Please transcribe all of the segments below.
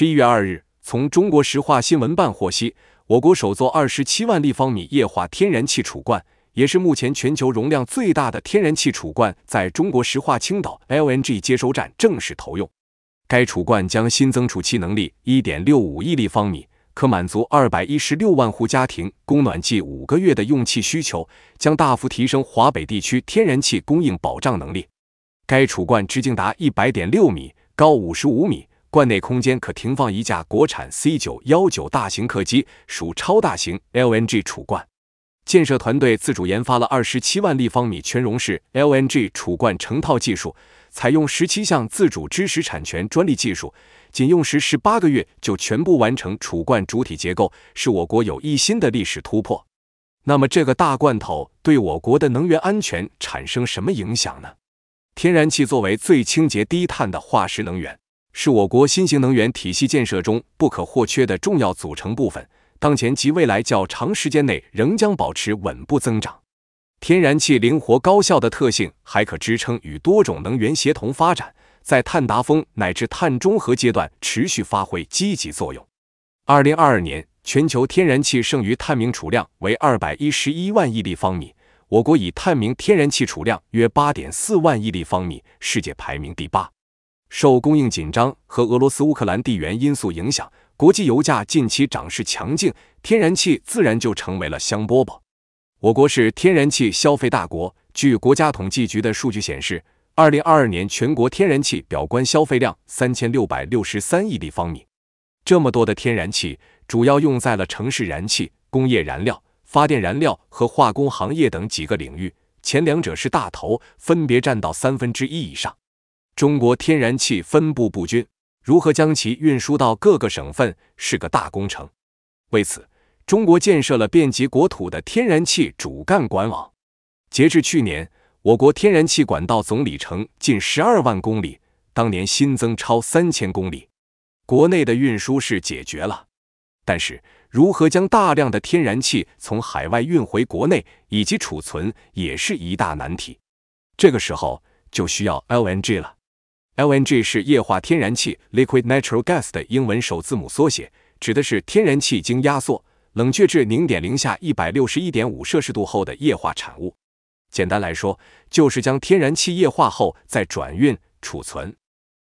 十一月二日，从中国石化新闻办获悉，我国首座二十七万立方米液化天然气储罐，也是目前全球容量最大的天然气储罐，在中国石化青岛 LNG 接收站正式投用。该储罐将新增储气能力一点六五亿立方米，可满足二百一十六万户家庭供暖季五个月的用气需求，将大幅提升华北地区天然气供应保障能力。该储罐直径达一百点六米，高五十五米。罐内空间可停放一架国产 C 九幺九大型客机，属超大型 LNG 储罐。建设团队自主研发了二十七万立方米全容式 LNG 储罐成套技术，采用十七项自主知识产权专利技术，仅用时十八个月就全部完成储罐主体结构，是我国有一新的历史突破。那么这个大罐头对我国的能源安全产生什么影响呢？天然气作为最清洁低碳的化石能源。是我国新型能源体系建设中不可或缺的重要组成部分。当前及未来较长时间内仍将保持稳步增长。天然气灵活高效的特性，还可支撑与多种能源协同发展，在碳达峰乃至碳中和阶段持续发挥积极作用。二零二二年，全球天然气剩余碳明储量为二百一十一万亿立方米，我国已探明天然气储量约八点四万亿立方米，世界排名第八。受供应紧张和俄罗斯、乌克兰地缘因素影响，国际油价近期涨势强劲，天然气自然就成为了香饽饽。我国是天然气消费大国，据国家统计局的数据显示，二零二二年全国天然气表观消费量三千六百六十三亿立方米。这么多的天然气，主要用在了城市燃气、工业燃料、发电燃料和化工行业等几个领域，前两者是大头，分别占到三分之一以上。中国天然气分布不均，如何将其运输到各个省份是个大工程。为此，中国建设了遍及国土的天然气主干管网。截至去年，我国天然气管道总里程近十二万公里，当年新增超三千公里。国内的运输是解决了，但是如何将大量的天然气从海外运回国内以及储存也是一大难题。这个时候就需要 LNG 了。LNG 是液化天然气 （Liquid Natural Gas） 的英文首字母缩写，指的是天然气经压缩、冷却至零点零下一百六十一点五摄氏度后的液化产物。简单来说，就是将天然气液化后再转运、储存。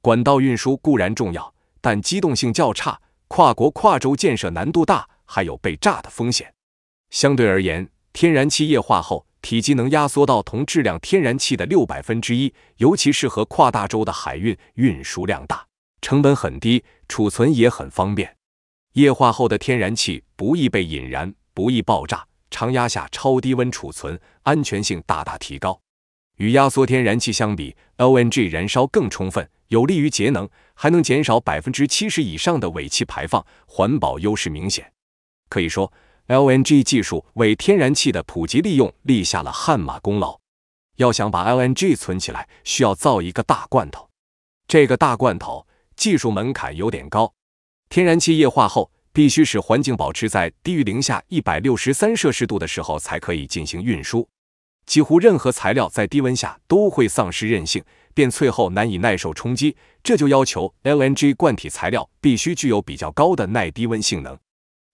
管道运输固然重要，但机动性较差，跨国跨州建设难度大，还有被炸的风险。相对而言，天然气液化后。体积能压缩到同质量天然气的六百分之一，尤其适合跨大洲的海运，运输量大，成本很低，储存也很方便。液化后的天然气不易被引燃，不易爆炸，常压下超低温储存，安全性大大提高。与压缩天然气相比，LNG 燃烧更充分，有利于节能，还能减少百分之七十以上的尾气排放，环保优势明显。可以说。LNG 技术为天然气的普及利用立下了汗马功劳。要想把 LNG 存起来，需要造一个大罐头。这个大罐头技术门槛有点高。天然气液化后，必须使环境保持在低于零下一百六十三摄氏度的时候才可以进行运输。几乎任何材料在低温下都会丧失韧性，变脆后难以耐受冲击，这就要求 LNG 罐体材料必须具有比较高的耐低温性能。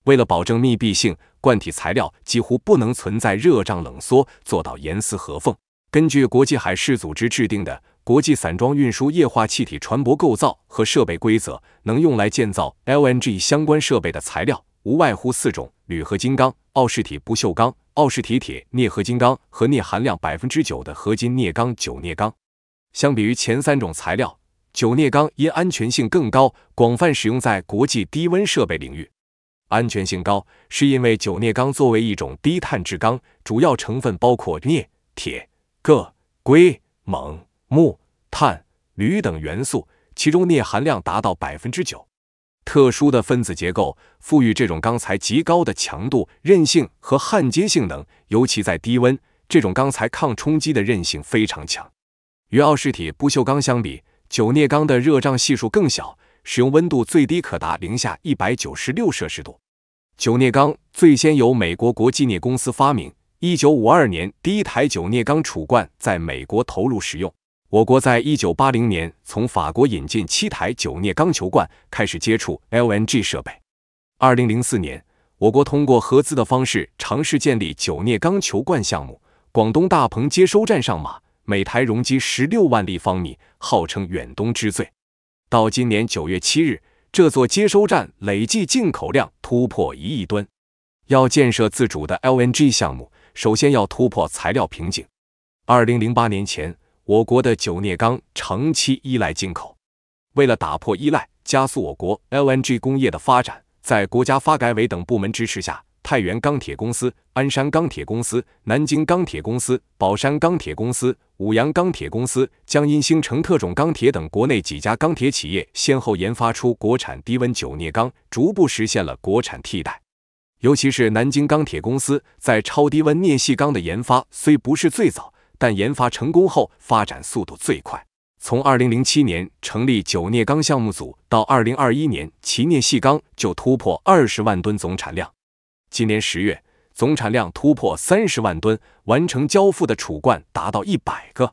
为了保证密闭性，罐体材料几乎不能存在热胀冷缩，做到严丝合缝。根据国际海事组织制定的《国际散装运输液化气体船舶构造和设备规则》，能用来建造 LNG 相关设备的材料无外乎四种：铝合金钢、奥氏体不锈钢、奥氏体铁镍合金钢和镍含量百分之九的合金镍钢（九镍钢）。相比于前三种材料，九镍钢因安全性更高，广泛使用在国际低温设备领域。安全性高，是因为九镍钢作为一种低碳制钢，主要成分包括镍、铁、铬、硅、锰、钼、碳、铝等元素，其中镍含量达到百分之九。特殊的分子结构赋予这种钢材极高的强度、韧性和焊接性能，尤其在低温，这种钢材抗冲击的韧性非常强。与奥氏体不锈钢相比，九镍钢的热胀系数更小。使用温度最低可达零下一百九十六摄氏度。九镍钢最先由美国国际镍公司发明，一九五二年第一台九镍钢储罐在美国投入使用。我国在一九八零年从法国引进七台九镍钢球罐，开始接触 LNG 设备。二零零四年，我国通过合资的方式尝试建立九镍钢球罐项目，广东大鹏接收站上马，每台容积十六万立方米，号称远东之最。到今年九月七日，这座接收站累计进口量突破一亿吨。要建设自主的 LNG 项目，首先要突破材料瓶颈。二零零八年前，我国的九镍钢长期依赖进口。为了打破依赖，加速我国 LNG 工业的发展，在国家发改委等部门支持下。太原钢铁公司、鞍山钢铁公司、南京钢铁公司、宝山钢铁公司、武阳钢铁公司、江阴兴城特种钢铁等国内几家钢铁企业，先后研发出国产低温九镍钢，逐步实现了国产替代。尤其是南京钢铁公司在超低温镍系钢的研发虽不是最早，但研发成功后发展速度最快。从2007年成立九镍钢项目组到2021年，其镍系钢就突破二十万吨总产量。今年十月，总产量突破三十万吨，完成交付的储罐达到一百个。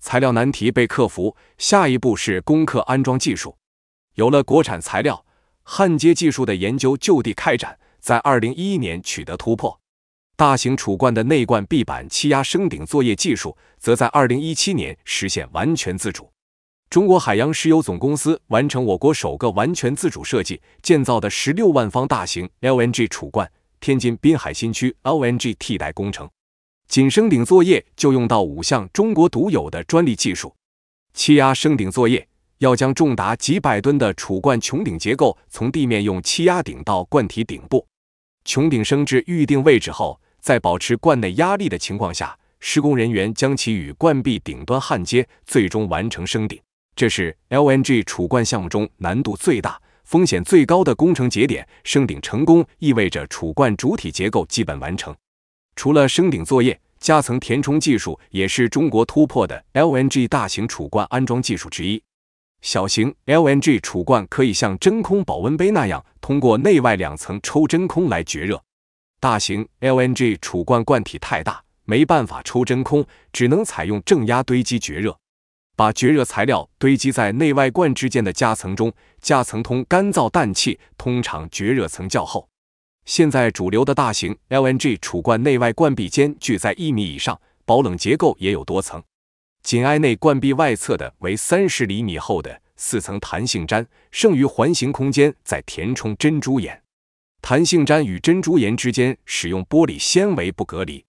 材料难题被克服，下一步是攻克安装技术。有了国产材料，焊接技术的研究就地开展，在二零一一年取得突破。大型储罐的内罐壁板气压升顶作业技术，则在二零一七年实现完全自主。中国海洋石油总公司完成我国首个完全自主设计建造的十六万方大型 LNG 储罐。天津滨海新区 LNG 替代工程，仅升顶作业就用到五项中国独有的专利技术。气压升顶作业要将重达几百吨的储罐穹顶结构从地面用气压顶到罐体顶部，穹顶升至预定位置后，在保持罐内压力的情况下，施工人员将其与罐壁顶端焊接，最终完成升顶。这是 LNG 储罐项目中难度最大。风险最高的工程节点升顶成功，意味着储罐主体结构基本完成。除了升顶作业，夹层填充技术也是中国突破的 LNG 大型储罐安装技术之一。小型 LNG 储罐可以像真空保温杯那样，通过内外两层抽真空来绝热。大型 LNG 储罐罐体太大，没办法抽真空，只能采用正压堆积绝热。把绝热材料堆积在内外罐之间的夹层中，夹层通干燥氮气，通常绝热层较厚。现在主流的大型 LNG 储罐内外罐壁间距在一米以上，保冷结构也有多层。紧挨内罐壁外侧的为三十厘米厚的四层弹性毡，剩余环形空间再填充珍珠岩。弹性毡与珍珠岩之间使用玻璃纤维不隔离。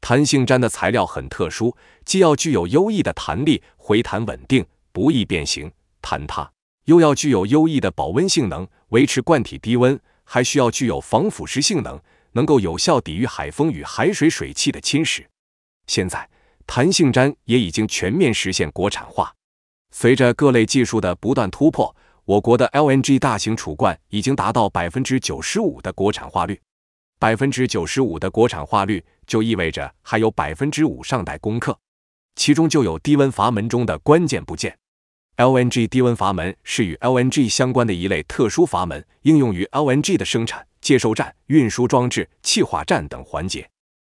弹性毡的材料很特殊，既要具有优异的弹力、回弹稳定、不易变形、坍塌，又要具有优异的保温性能，维持罐体低温，还需要具有防腐蚀性能，能够有效抵御海风与海水水汽的侵蚀。现在，弹性毡也已经全面实现国产化。随着各类技术的不断突破，我国的 LNG 大型储罐已经达到百分之九十五的国产化率，百分之九十五的国产化率。就意味着还有百分之五尚待攻克，其中就有低温阀门中的关键部件。LNG 低温阀门是与 LNG 相关的一类特殊阀门，应用于 LNG 的生产、接收站、运输装置、气化站等环节。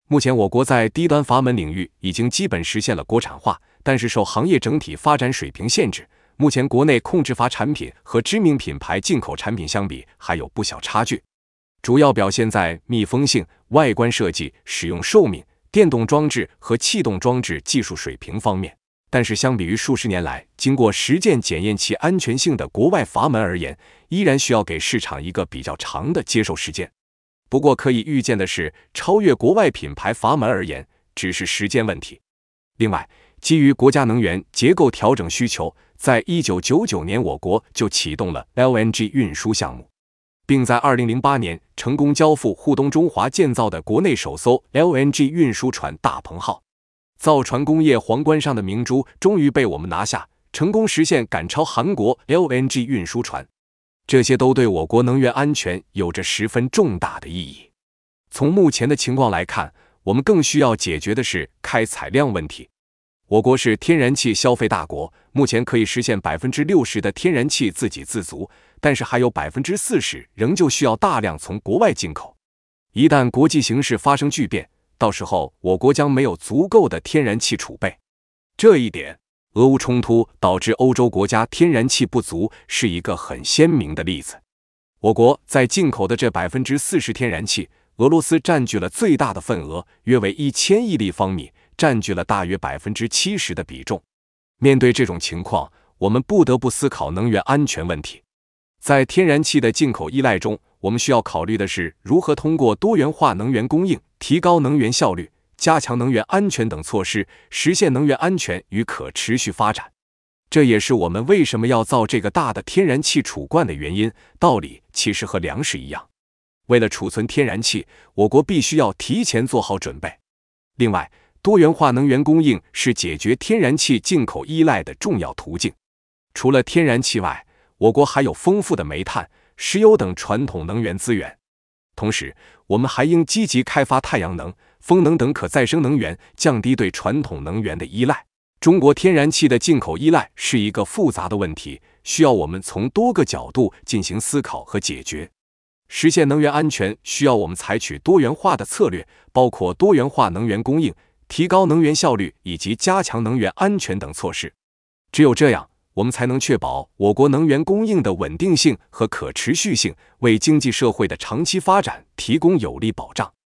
目前，我国在低端阀门领域已经基本实现了国产化，但是受行业整体发展水平限制，目前国内控制阀产品和知名品牌进口产品相比还有不小差距。主要表现在密封性、外观设计、使用寿命、电动装置和气动装置技术水平方面。但是，相比于数十年来经过实践检验其安全性的国外阀门而言，依然需要给市场一个比较长的接受时间。不过，可以预见的是，超越国外品牌阀门而言，只是时间问题。另外，基于国家能源结构调整需求，在一九九九年，我国就启动了 LNG 运输项目。并在二零零八年成功交付沪东中华建造的国内首艘 LNG 运输船“大鹏号”，造船工业皇冠上的明珠终于被我们拿下，成功实现赶超韩国 LNG 运输船，这些都对我国能源安全有着十分重大的意义。从目前的情况来看，我们更需要解决的是开采量问题。我国是天然气消费大国，目前可以实现百分之六十的天然气自给自足。但是还有百分之四十仍旧需要大量从国外进口，一旦国际形势发生巨变，到时候我国将没有足够的天然气储备。这一点，俄乌冲突导致欧洲国家天然气不足是一个很鲜明的例子。我国在进口的这百分之四十天然气，俄罗斯占据了最大的份额，约为一千亿立方米，占据了大约百分之七十的比重。面对这种情况，我们不得不思考能源安全问题。在天然气的进口依赖中，我们需要考虑的是如何通过多元化能源供应、提高能源效率、加强能源安全等措施，实现能源安全与可持续发展。这也是我们为什么要造这个大的天然气储罐的原因。道理其实和粮食一样，为了储存天然气，我国必须要提前做好准备。另外，多元化能源供应是解决天然气进口依赖的重要途径。除了天然气外，我国还有丰富的煤炭、石油等传统能源资源，同时我们还应积极开发太阳能、风能等可再生能源，降低对传统能源的依赖。中国天然气的进口依赖是一个复杂的问题，需要我们从多个角度进行思考和解决。实现能源安全需要我们采取多元化的策略，包括多元化能源供应、提高能源效率以及加强能源安全等措施。只有这样。我们才能确保我国能源供应的稳定性和可持续性，为经济社会的长期发展提供有力保障。